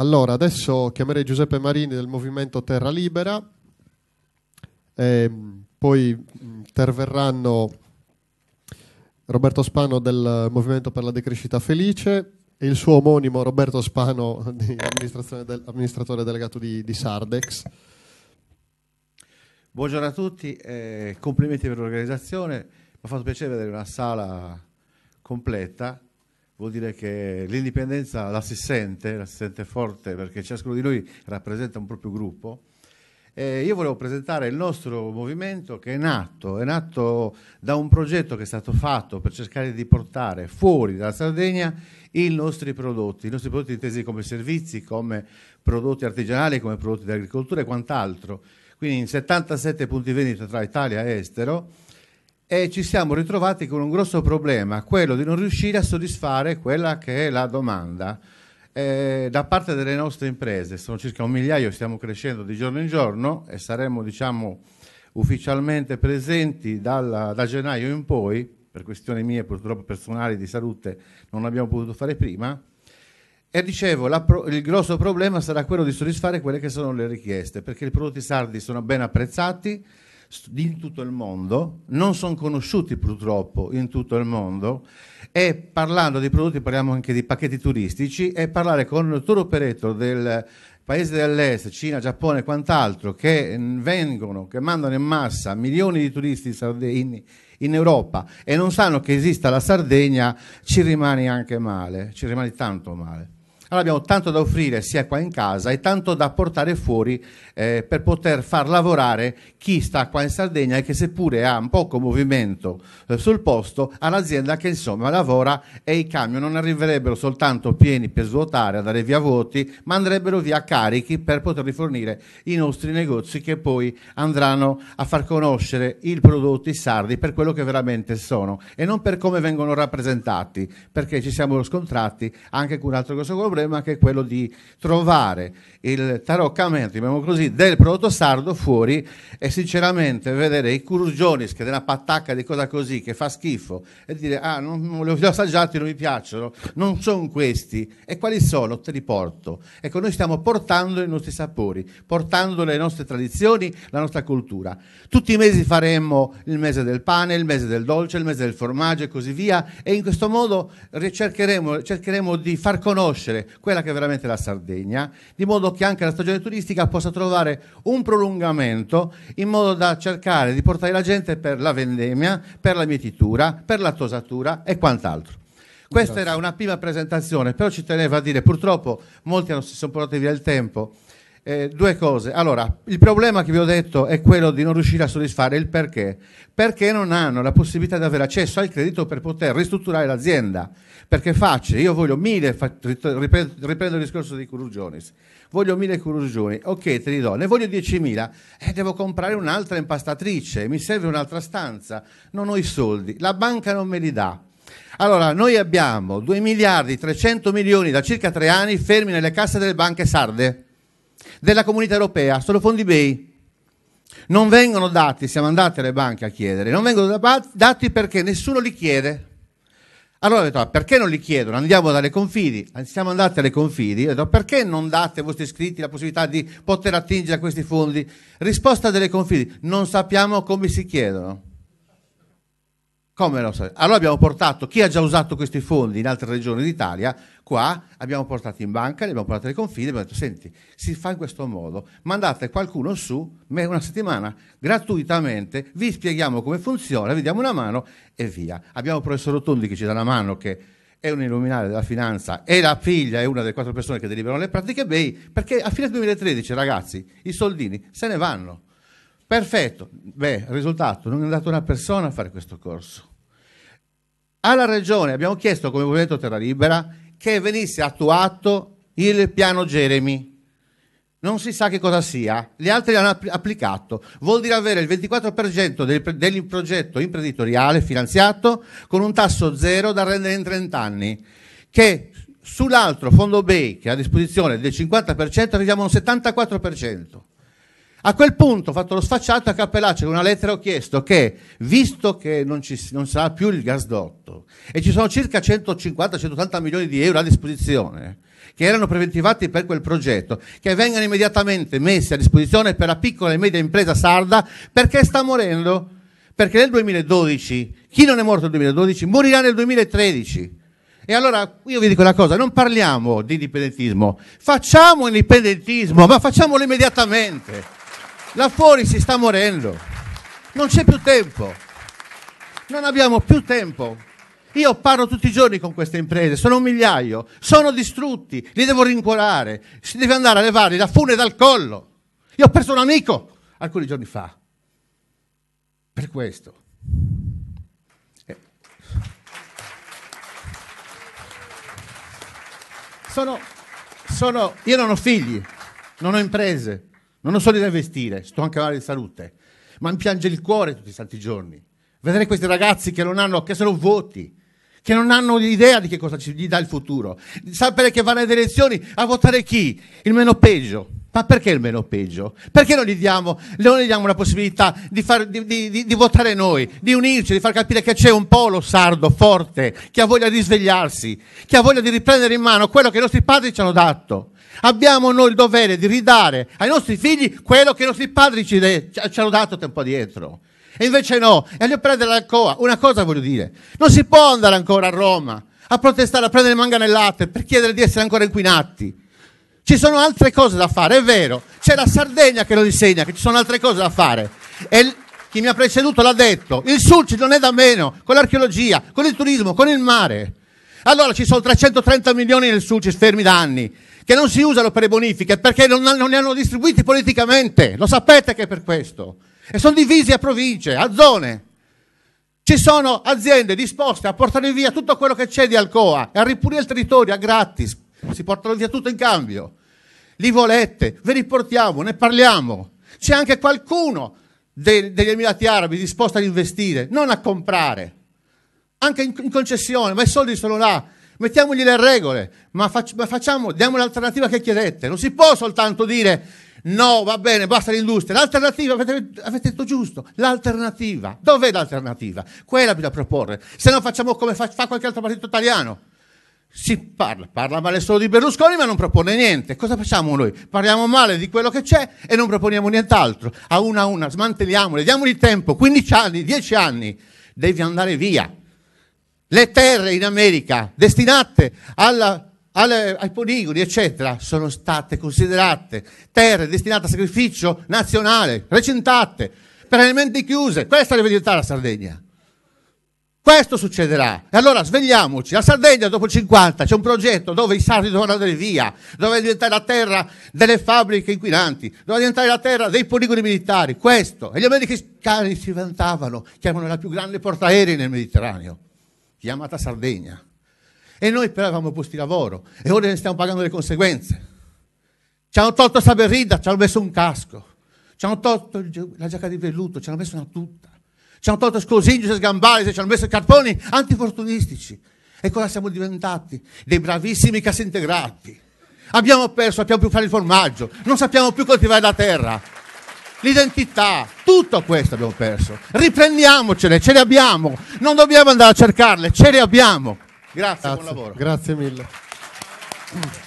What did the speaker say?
Allora, adesso chiamerei Giuseppe Marini del Movimento Terra Libera, ehm, poi mm, interverranno Roberto Spano del Movimento per la Decrescita Felice e il suo omonimo Roberto Spano, del, amministratore delegato di, di, Sardex. Buongiorno a tutti, eh, complimenti per l'organizzazione, mi ha fatto piacere vedere una sala completa vuol dire che l'indipendenza la si sente, la si sente forte perché ciascuno di noi rappresenta un proprio gruppo. E io volevo presentare il nostro movimento che è nato, è nato da un progetto che è stato fatto per cercare di portare fuori dalla Sardegna i nostri prodotti, i nostri prodotti intesi come servizi, come prodotti artigianali, come prodotti dell'agricoltura e quant'altro. Quindi in 77 punti vendita tra Italia e estero e ci siamo ritrovati con un grosso problema, quello di non riuscire a soddisfare quella che è la domanda eh, da parte delle nostre imprese. Sono circa un migliaio, stiamo crescendo di giorno in giorno e saremo diciamo, ufficialmente presenti dalla, da gennaio in poi, per questioni mie purtroppo personali di salute non abbiamo potuto fare prima. E dicevo, pro, il grosso problema sarà quello di soddisfare quelle che sono le richieste, perché i prodotti sardi sono ben apprezzati, in tutto il mondo, non sono conosciuti purtroppo in tutto il mondo e parlando di prodotti parliamo anche di pacchetti turistici e parlare con il tour operator del paese dell'est, Cina, Giappone e quant'altro che mm, vengono, che mandano in massa milioni di turisti in, in Europa e non sanno che esista la Sardegna, ci rimane anche male, ci rimane tanto male. Allora abbiamo tanto da offrire sia qua in casa e tanto da portare fuori eh, per poter far lavorare chi sta qua in Sardegna e che seppure ha un poco movimento eh, sul posto, ha un'azienda che insomma lavora e i camion non arriverebbero soltanto pieni per svuotare, andare via vuoti, ma andrebbero via carichi per poter rifornire i nostri negozi che poi andranno a far conoscere i prodotti sardi per quello che veramente sono e non per come vengono rappresentati, perché ci siamo scontrati anche con un altro grosso gruppo problema che è quello di trovare il taroccamento, diciamo così, del prodotto sardo fuori e sinceramente vedere i curgionis che è una patacca di cosa così che fa schifo e dire ah non, li ho assaggiati, non mi piacciono, non sono questi e quali sono? Te li porto. Ecco, noi stiamo portando i nostri sapori, portando le nostre tradizioni, la nostra cultura. Tutti i mesi faremo il mese del pane, il mese del dolce, il mese del formaggio e così via e in questo modo cercheremo di far conoscere quella che è veramente la Sardegna, di modo che anche la stagione turistica possa trovare un prolungamento in modo da cercare di portare la gente per la vendemmia, per la mietitura, per la tosatura e quant'altro. Questa Grazie. era una prima presentazione, però ci tenevo a dire, purtroppo molti non si sono portati via il tempo, eh, due cose. Allora, il problema che vi ho detto è quello di non riuscire a soddisfare il perché. Perché non hanno la possibilità di avere accesso al credito per poter ristrutturare l'azienda. Perché faccio, io voglio mille, riprendo il discorso di Curugionis, voglio mille Curugioni, ok te li do, ne voglio 10.000 e eh, devo comprare un'altra impastatrice, mi serve un'altra stanza, non ho i soldi, la banca non me li dà. Allora, noi abbiamo 2 miliardi 300 milioni da circa tre anni fermi nelle casse delle banche sarde della comunità europea, sono fondi BEI. Non vengono dati, siamo andati alle banche a chiedere, non vengono dati perché nessuno li chiede. Allora ho detto, perché non li chiedono? Andiamo dalle confidi, ah, siamo andati alle confidi, ho detto, perché non date ai vostri iscritti la possibilità di poter attingere a questi fondi? Risposta delle confidi, non sappiamo come si chiedono. Come lo sai? Allora abbiamo portato chi ha già usato questi fondi in altre regioni d'Italia, qua abbiamo portato in banca, li abbiamo portati ai confini, abbiamo detto senti, si fa in questo modo, mandate qualcuno su una settimana gratuitamente, vi spieghiamo come funziona, vi diamo una mano e via. Abbiamo il professor Rotondi che ci dà una mano che è un illuminare della finanza e la figlia è una delle quattro persone che deliberano le pratiche BEI, perché a fine 2013 ragazzi i soldini se ne vanno Perfetto, beh, risultato, non è andata una persona a fare questo corso. Alla regione abbiamo chiesto come Movimento Terra Libera che venisse attuato il piano Jeremy. Non si sa che cosa sia, gli altri l'hanno applicato. Vuol dire avere il 24% del, del progetto imprenditoriale finanziato con un tasso zero da rendere in 30 anni, che sull'altro fondo BEI che è a disposizione del 50% arriviamo a un 74%. A quel punto fatto lo sfacciato a Cappellaccio con una lettera ho chiesto che, visto che non, ci, non sarà più il gasdotto e ci sono circa 150-180 milioni di euro a disposizione, che erano preventivati per quel progetto, che vengano immediatamente messi a disposizione per la piccola e media impresa sarda perché sta morendo. Perché nel 2012, chi non è morto nel 2012 morirà nel 2013. E allora io vi dico una cosa, non parliamo di indipendentismo, facciamo indipendentismo, ma facciamolo immediatamente. Là fuori si sta morendo. Non c'è più tempo. Non abbiamo più tempo. Io parlo tutti i giorni con queste imprese, sono un migliaio, sono distrutti, li devo rincuorare, si deve andare a levarli la fune dal collo. Io ho perso un amico alcuni giorni fa. Per questo. Eh. Sono, sono, io non ho figli, non ho imprese, non ho soldi da investire, sto anche male di salute, ma mi piange il cuore tutti i santi giorni. Vedere questi ragazzi che non hanno, che sono voti, che non hanno idea di che cosa ci, gli dà il futuro. Sapere che vanno alle elezioni a votare chi? Il meno peggio. Ma perché il meno peggio? Perché non gli diamo, non gli diamo la possibilità di, far, di, di, di, votare noi, di unirci, di far capire che c'è un polo sardo forte che ha voglia di svegliarsi, che ha voglia di riprendere in mano quello che i nostri padri ci hanno dato? Abbiamo noi il dovere di ridare ai nostri figli quello che i nostri padri ci, de- ci hanno dato tempo dietro. E invece no, e andiamo a prendere l'alcoa. Una cosa voglio dire, non si può andare ancora a Roma a protestare, a prendere il manganellate per chiedere di essere ancora inquinati. Ci sono altre cose da fare, è vero. C'è la Sardegna che lo disegna, che ci sono altre cose da fare. E chi mi ha preceduto l'ha detto, il Sulci non è da meno, con l'archeologia, con il turismo, con il mare. Allora ci sono 330 milioni nel Sulci fermi da anni, che non si usano per le bonifiche perché non, non, li hanno distribuiti politicamente, lo sapete che è per questo. E sono divisi a province, a zone. Ci sono aziende disposte a portare via tutto quello che c'è di Alcoa e a ripulire il territorio a gratis, si portano via tutto in cambio li volete, ve li portiamo, ne parliamo. C'è anche qualcuno del, degli Emirati Arabi disposto ad investire, non a comprare, anche in, in concessione, ma i soldi sono là, mettiamogli le regole, ma, fac, ma facciamo, diamo l'alternativa che chiedete. Non si può soltanto dire no, va bene, basta l'industria. L'alternativa, avete, avete, detto giusto, l'alternativa. Dov'è l'alternativa? Quella bisogna proporre. Se no facciamo come fa, fa qualche altro partito italiano si parla, parla male solo di Berlusconi ma non propone niente. Cosa facciamo noi? Parliamo male di quello che c'è e non proponiamo nient'altro. A una a una, smantelliamole, diamogli tempo, 15 anni, 10 anni, devi andare via. Le terre in America destinate alla, alle, ai poligoni, eccetera, sono state considerate terre destinate a sacrificio nazionale, recintate, permanentemente chiuse. Questa deve diventare la Sardegna. Questo succederà. E allora svegliamoci. La Sardegna dopo 50 c'è un progetto dove i sardi dovranno andare via, dove diventare la terra delle fabbriche inquinanti, dove diventare la terra dei poligoni militari. Questo. E gli americani si vantavano, chiamano la più grande portaerei nel Mediterraneo, chiamata Sardegna. E noi però avevamo posti di lavoro e ora ne stiamo pagando le conseguenze. Ci hanno tolto la saberrida, ci hanno messo un casco, ci hanno tolto la giacca di velluto, ci hanno messo una tuta ci hanno tolto Scosigno, Sgambari, ci hanno messo carponi antifortunistici. E cosa siamo diventati? Dei bravissimi cassintegrati. Abbiamo perso, sappiamo più fare il formaggio, non sappiamo più coltivare la terra. L'identità, tutto questo abbiamo perso. Riprendiamocene, ce le abbiamo. Non dobbiamo andare a cercarle, ce le abbiamo. Grazie, Grazie. buon lavoro. Grazie mille.